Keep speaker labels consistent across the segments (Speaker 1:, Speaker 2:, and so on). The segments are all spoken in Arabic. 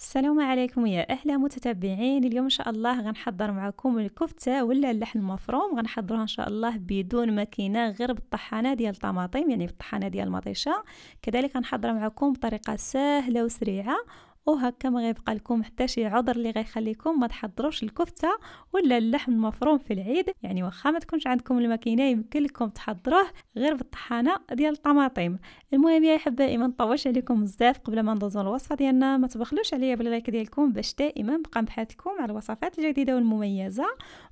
Speaker 1: السلام عليكم يا اهلا متتبعين اليوم ان شاء الله غنحضر معكم الكفته ولا اللحم المفروم غنحضروها ان شاء الله بدون ماكينه غير بالطحانه ديال الطماطم يعني بالطحانه ديال المطيشه كذلك غنحضر معكم بطريقه سهله وسريعه وهكا ما غيبقى لكم حتى شي عذر اللي غيخليكم ما تحضروش الكفته ولا اللحم المفروم في العيد يعني واخا ما تكونش عندكم الماكينه يمكن لكم تحضروه غير بالطحانه ديال الطماطم المهم يا احبائي ما نطولش عليكم بزاف قبل ما ندوزو الوصفه ديالنا ما تبخلوش عليا باللايك ديالكم باش دائما نبقى نبحثكم على الوصفات الجديده والمميزه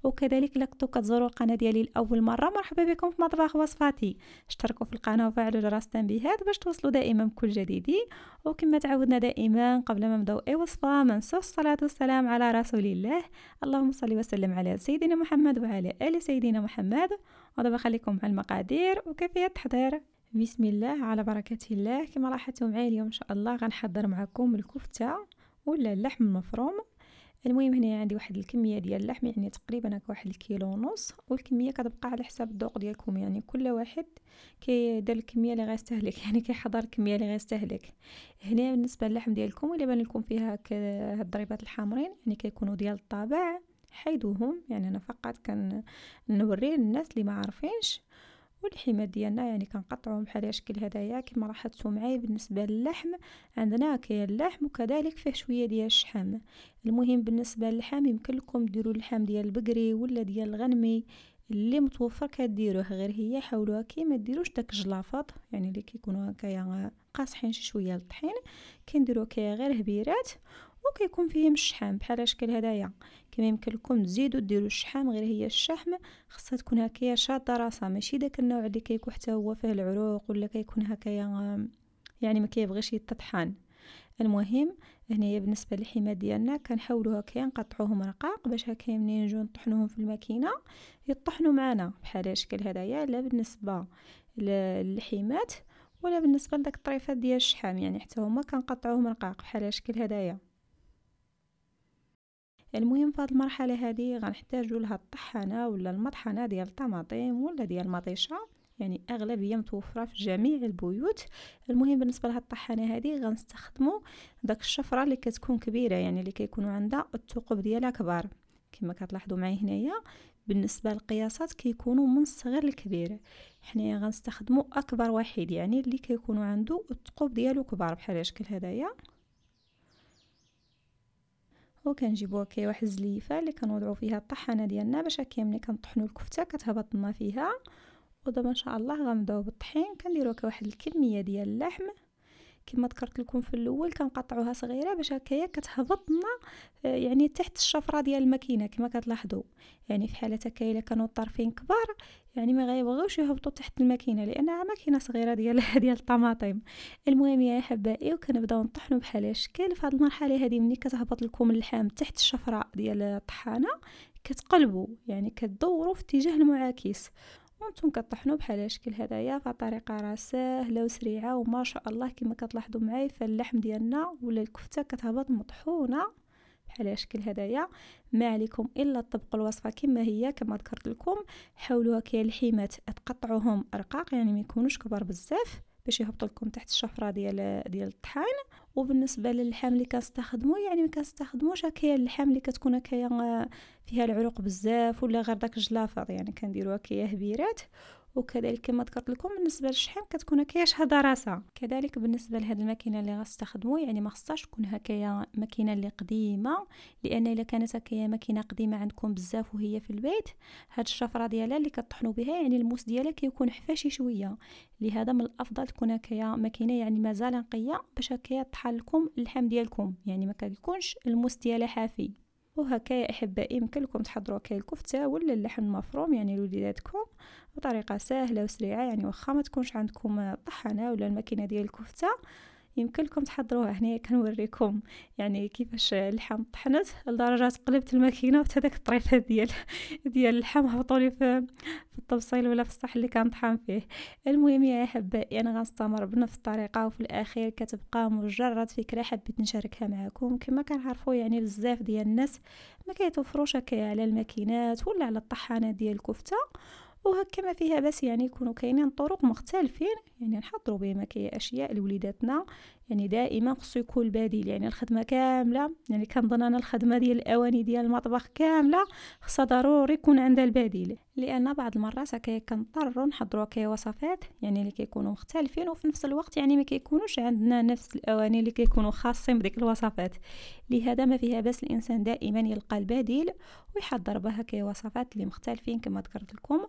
Speaker 1: وكذلك لكتو كتزوروا القناه ديالي لاول مره مرحبا بكم في مطبخ وصفاتي اشتركوا في القناه وفعلوا جرس التنبيهات باش توصلوا دائما بكل جديد وكما تعودنا دائما قبل ولما نبداو اي وصفه من ننساوش الصلاه والسلام على رسول الله اللهم صل وسلم على سيدنا محمد وعلى ال سيدنا محمد ودابا بخليكم على المقادير وكيفيه التحضير بسم الله على بركه الله كما لاحظتوا معايا اليوم ان شاء الله غنحضر معكم الكفته ولا اللحم المفروم المهم هنا عندي واحد الكميه ديال اللحم يعني تقريبا هكا واحد الكيلو ونص والكميه كتبقى على حساب الذوق ديالكم يعني كل واحد كيدير الكميه اللي غيستهلك يعني كيحضر الكميه اللي غيستهلك هنا بالنسبه للحم ديالكم الا بان لكم فيها هاد الضريبات الحمرين يعني كيكونوا ديال الطابع حيدوهم يعني انا فقط كنوري للناس اللي ما عارفينش والحمى ديالنا يعني كنقطعهم بحال الشكل هدايا كما لاحظتوا معايا بالنسبه للحم عندنا كاين اللحم وكذلك فيه شويه ديال الشحم المهم بالنسبه للحم يمكن لكم ديروا اللحم ديال البقري ولا ديال الغنمي اللي متوفر كديروه غير هي حاولوها كي ما ديروش داك الجلافط يعني اللي كيكونوا هكايا قاصحين شي شويه للطحين كنديروا كي غير هبيرات وكيكون فيهم الشحام بحال الشكل هدايا كما يمكن لكم تزيدوا ديروا الشحام غير هي الشحم خاصها تكون هكايا شاده راسها ماشي داك النوع اللي كيكون حتى هو فيه العروق ولا كيكون هكايا يعني ما كيبغيش يتطحن المهم هنايا بالنسبه للحماه ديالنا كنحاولوا هكا نقطعوهم رقاق باش هكا منين نجيو نطحنوهم في الماكينه يطحنوا معنا بحال الشكل هدايا لا بالنسبه للحيمات ولا بالنسبه لداك الطريفات ديال الشحام يعني حتى هما كنقطعوهم رقاق بحال الشكل هدايا يعني المهم في هذه المرحله هذه غنحتاجوا لها الطحنه ولا المطحنه ديال الطماطم ولا ديال المطيشه يعني اغلبيه متوفره في جميع البيوت المهم بالنسبه لهاد الطحانه هذه غنستخدموا داك الشفره اللي كتكون كبيره يعني اللي كيكونوا عندها الثقوب ديالها كبار كما كتلاحظوا معايا هنايا بالنسبه للقياسات كيكونوا من الصغير للكبير حنايا غنستخدموا اكبر واحد يعني اللي كيكونوا عنده الثقوب ديالو كبار بحال الشكل هذايا وكنجيبوها واحد الزليفه اللي كنوضعو فيها الطحانه ديالنا باش هكا ملي كنطحنو الكفته كتهبط لنا فيها ودابا ان شاء الله غنبداو بالطحين كنديروا كواحد الكميه ديال اللحم كما ذكرت لكم في الاول كنقطعوها صغيره باش هكايا كتهبطنا آه، يعني تحت الشفره ديال الماكينه كما كتلاحظوا يعني في حاله هكا الا كانوا الطرفين كبار يعني ما غيبغيوش يهبطوا تحت الماكينه لانها ماكينه صغيره ديال ديال الطماطم المهم يا احبائي وكنبداو نطحنوا بحال الشكل في هذه المرحله هذه ملي كتهبط لكم اللحام تحت الشفره ديال الطحانه كتقلبوا يعني كتدوروا في اتجاه المعاكس وانتم كطحنوا بحال الشكل هدايا فطريقه راه سهله وسريعه وما شاء الله كما كتلاحظوا معايا فاللحم ديالنا ولا الكفته كتهبط مطحونه بحال الشكل هدايا ما عليكم الا تطبقوا الوصفه كما هي كما ذكرت لكم حاولوها كي الحيمات تقطعوهم رقاق يعني ما يكونوش كبار بزاف باش يهبطوا لكم تحت الشفره ديال ديال الطحان وبالنسبه للحام اللي كنستخدمو يعني ما كنستخدموش هكايا اللحام اللي كتكون هكايا فيها العروق بزاف ولا غير داك الجلافط يعني كنديروها هكايا هبيرات وكذلك كما ذكرت لكم بالنسبه للشحن كتكون هكايا شهاده راسها كذلك بالنسبه لهاد الماكينه اللي غتستخدموا يعني ما خصهاش تكون هكايا ماكينه اللي قديمه لان الا كانت هكايا ماكينه قديمه عندكم بزاف وهي في البيت هاد الشفره ديالها اللي كطحنوا بها يعني الموس ديالها كيكون حفاشي شويه لهذا من الافضل تكون هكايا ماكينه يعني مازال نقيه باش هكايا تطحن لكم اللحم ديالكم يعني ما كيكونش الموس ديالها حافي وهكا يا احبائي يمكن تحضروا كاي الكفته ولا اللحم المفروم يعني لوليداتكم بطريقه سهله وسريعه يعني واخا ما تكونش عندكم الطحانه ولا الماكينه ديال الكفته يمكن لكم تحضروها هنا كنوريكم يعني كيفاش اللحم طحنت لدرجه قلبت الماكينه وحتى داك الطريفه ديال ديال اللحم هبطوا لي في, في الطبسيل ولا في الصح اللي كان طحن فيه المهم يا احبائي انا غنستمر بنفس الطريقه وفي الاخير كتبقى مجرد فكره حبيت نشاركها معكم كما كنعرفوا يعني بزاف ديال الناس ما كيتوفروش على الماكينات ولا على الطحانه ديال الكفته وهكا ما فيها بس يعني يكونوا كاينين طرق مختلفين يعني نحضروا بهم كي اشياء لوليداتنا يعني دائما خصو يكون بديل يعني الخدمه كامله يعني كنظن انا الخدمه ديال الاواني ديال المطبخ كامله خصها ضروري يكون عندها البديل لان بعض المرات كنضطروا نحضروا كي وصفات يعني اللي كيكونوا مختلفين وفي نفس الوقت يعني ما كيكونوش عندنا نفس الاواني اللي كيكونوا خاصين بديك الوصفات لهذا ما فيها باس الانسان دائما يلقى البديل ويحضر بها كي وصفات اللي مختلفين كما ذكرت لكم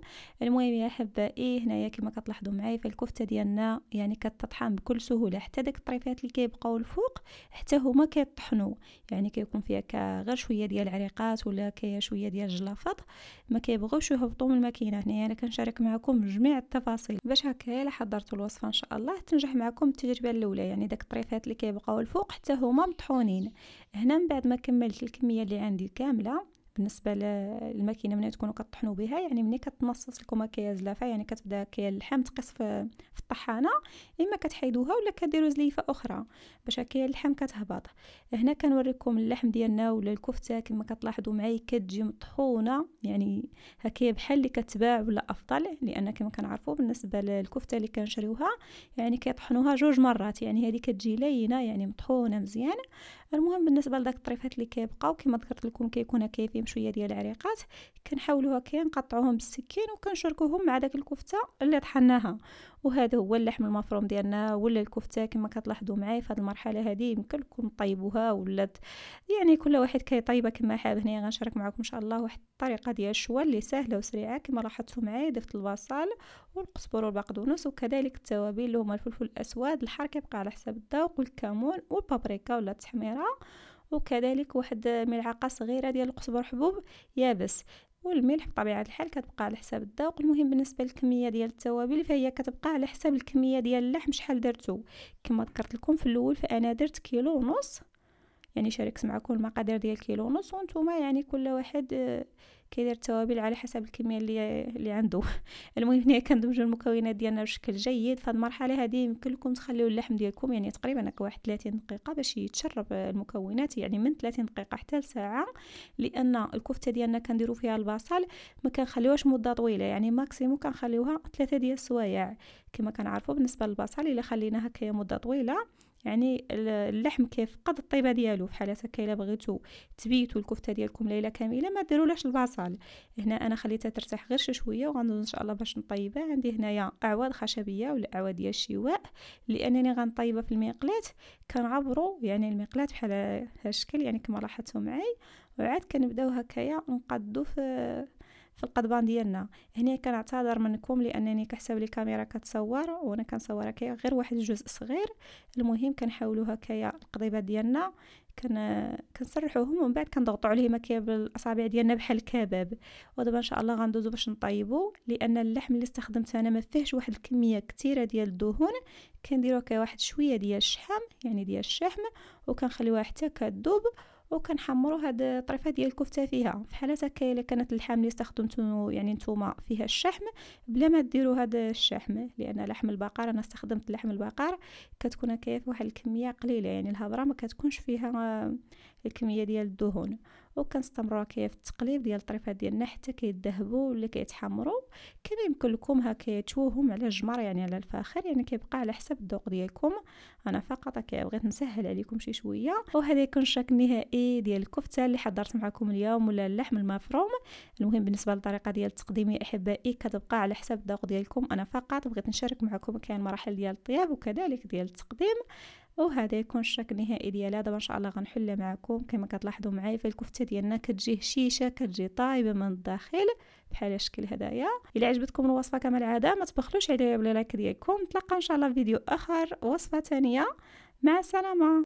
Speaker 1: المهم يا حبائي هنايا كما كتلاحظوا معايا فالكفته ديالنا يعني كتطحن بكل سهوله حتى داك الطريف الحلقات اللي كيبقاو الفوق حتى هما كيطحنوا يعني كيكون فيها غير شويه ديال العريقات ولا كاية شويه ديال الجلافط ما كيبغوش يهبطوا من الماكينه هنايا يعني انا كنشارك معكم جميع التفاصيل باش هكا الا حضرتوا الوصفه ان شاء الله تنجح معكم التجربه الاولى يعني داك الطريفات اللي كيبقاو الفوق حتى هما مطحونين هنا من بعد ما كملت الكميه اللي عندي كامله بالنسبه للماكينه ملي تكونوا كطحنوا بها يعني ملي كتنصص لكم هكايا زلافه يعني كتبدا هكايا اللحم تقص في, في الطحانه اما كتحيدوها ولا كديروا زليفه اخرى باش هكايا اللحم كتهبط هنا كنوريكم اللحم ديالنا ولا الكفته كما كتلاحظوا معايا كتجي مطحونه يعني هكايا بحال اللي كتباع ولا افضل لان كما كنعرفوا بالنسبه للكفته اللي كنشريوها يعني كيطحنوها جوج مرات يعني هذه كتجي لينه يعني مطحونه مزيان المهم بالنسبه لداك الطريفات اللي كيبقاو كما ذكرت لكم كيكون كيفي عليهم شويه ديال العريقات كنحاولوا هكا نقطعوهم بالسكين وكنشركوهم مع داك الكفته اللي طحناها وهذا هو اللحم المفروم ديالنا ولا الكفته كما كتلاحظوا معايا في هذه المرحله هذه يمكن لكم طيبوها ولا يعني كل واحد كيطيبها كما حاب هنا غنشارك معكم ان شاء الله واحد الطريقه ديال الشوا اللي سهله وسريعه كما لاحظتوا معايا ضفت البصل والقزبر والبقدونس وكذلك التوابل اللي هما الفلفل الاسود الحار كيبقى على حسب الذوق والكمون والبابريكا ولا التحميره وكذلك واحد ملعقه صغيره ديال القزبر حبوب يابس والملح بطبيعه الحال كتبقى على حساب الذوق المهم بالنسبه للكميه ديال التوابل فهي كتبقى على حساب الكميه ديال اللحم شحال درتو كما ذكرت لكم في الاول فانا درت كيلو ونص يعني شاركت معكم المقادير ديال كيلو ونص وانتم يعني كل واحد آه، كيدير التوابل على حسب الكميه اللي اللي عنده المهم هنا كندمجوا المكونات ديالنا بشكل جيد فهاد المرحله هذه يمكن لكم تخليو اللحم ديالكم يعني تقريبا واحد 30 دقيقه باش يتشرب آه، المكونات يعني من 30 دقيقه حتى لساعه لان الكفته ديالنا كنديرو فيها البصل ما كنخليوهاش مده طويله يعني ماكسيمو كنخليوها ثلاثه ديال السوايع كما كنعرفوا بالنسبه للبصل الا خليناها هكايا مده طويله يعني اللحم كيفقد الطيبه ديالو فحال هكا الا بغيتو تبيتو الكفته ديالكم ليله كامله ما ديرولهاش البصل هنا انا خليتها ترتاح غير شي شويه وغندوز ان شاء الله باش نطيبها عندي هنايا اعواد خشبيه ولا اعواد ديال الشواء لانني غنطيبها في المقلاه كنعبروا يعني المقلاه بحال الشكل يعني كما لاحظتوا معي وعاد كنبداو هكايا نقادو في في القضبان ديالنا هنا كنعتذر منكم لانني كحسب لي كاميرا كتصور وانا كنصور هكايا غير واحد الجزء صغير المهم كنحاولوا هكايا القضيبات ديالنا كان كنسرحوهم ومن بعد كنضغطوا عليهم هكايا بالاصابع ديالنا بحال الكباب ودابا ان شاء الله غندوزو باش نطيبو لان اللحم اللي استخدمته انا ما فيهش واحد الكميه كثيره ديال الدهون كنديرو هكا واحد شويه ديال الشحم يعني ديال الشحم وكنخليوها حتى كذوب وكنحمروا هاد الطريفه ديال الكفته فيها فحال هكا الا كانت اللحم اللي استخدمتو يعني نتوما فيها الشحم بلا ما ديروا هاد الشحم لان لحم البقر انا استخدمت لحم البقر كتكون هكايا واحد الكميه قليله يعني الهضره ما كتكونش فيها الكميه ديال الدهون وكنستمروا هكايا في التقليب ديال الطريفات ديالنا حتى كيذهبوا ولا كيتحمروا كما يمكن لكم هكا تشوهم على الجمر يعني على الفاخر يعني كيبقى على حسب الذوق ديالكم انا فقط هكا بغيت نسهل عليكم شي شويه وهذا يكون الشكل النهائي ديال الكفته اللي حضرت معكم اليوم ولا اللحم المفروم المهم بالنسبه للطريقه ديال التقديم يا احبائي كتبقى على حسب الذوق ديالكم انا فقط بغيت نشارك معكم كاين مراحل ديال الطياب وكذلك ديال التقديم وهذا يكون الشكل النهائي ديالها دابا ان شاء الله غنحلها معكم كما كتلاحظوا معايا فالكفته ديالنا كتجي هشيشه كتجي طايبه من الداخل بحال الشكل هدايا الى عجبتكم الوصفه كما العاده ما تبخلوش عليا بلا لايك ديالكم نتلاقاو ان شاء الله في فيديو اخر وصفه ثانيه مع السلامه